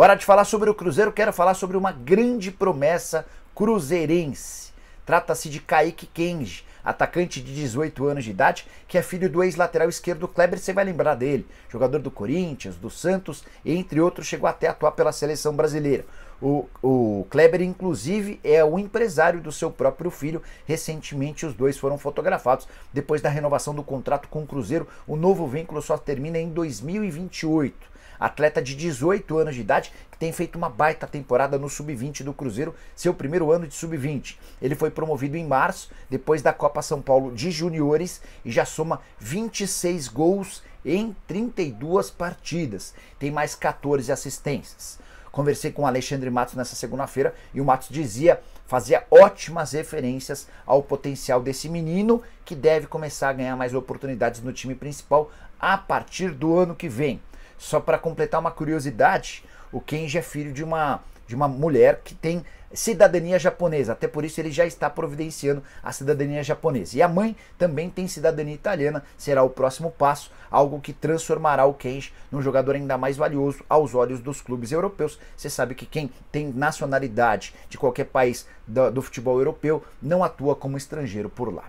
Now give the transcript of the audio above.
Hora de falar sobre o Cruzeiro, quero falar sobre uma grande promessa cruzeirense. Trata-se de Kaique Kenji, atacante de 18 anos de idade, que é filho do ex-lateral esquerdo Kleber, você vai lembrar dele, jogador do Corinthians, do Santos, entre outros, chegou até a atuar pela seleção brasileira. O, o Kleber, inclusive, é o empresário do seu próprio filho. Recentemente, os dois foram fotografados. Depois da renovação do contrato com o Cruzeiro, o novo vínculo só termina em 2028 atleta de 18 anos de idade que tem feito uma baita temporada no sub-20 do Cruzeiro, seu primeiro ano de sub-20. Ele foi promovido em março, depois da Copa São Paulo de Juniores e já soma 26 gols em 32 partidas. Tem mais 14 assistências. Conversei com o Alexandre Matos nessa segunda-feira e o Matos dizia, fazia ótimas referências ao potencial desse menino que deve começar a ganhar mais oportunidades no time principal a partir do ano que vem. Só para completar uma curiosidade, o Kenji é filho de uma de uma mulher que tem cidadania japonesa. Até por isso ele já está providenciando a cidadania japonesa. E a mãe também tem cidadania italiana, será o próximo passo, algo que transformará o Kenji num jogador ainda mais valioso aos olhos dos clubes europeus. Você sabe que quem tem nacionalidade de qualquer país do, do futebol europeu não atua como estrangeiro por lá.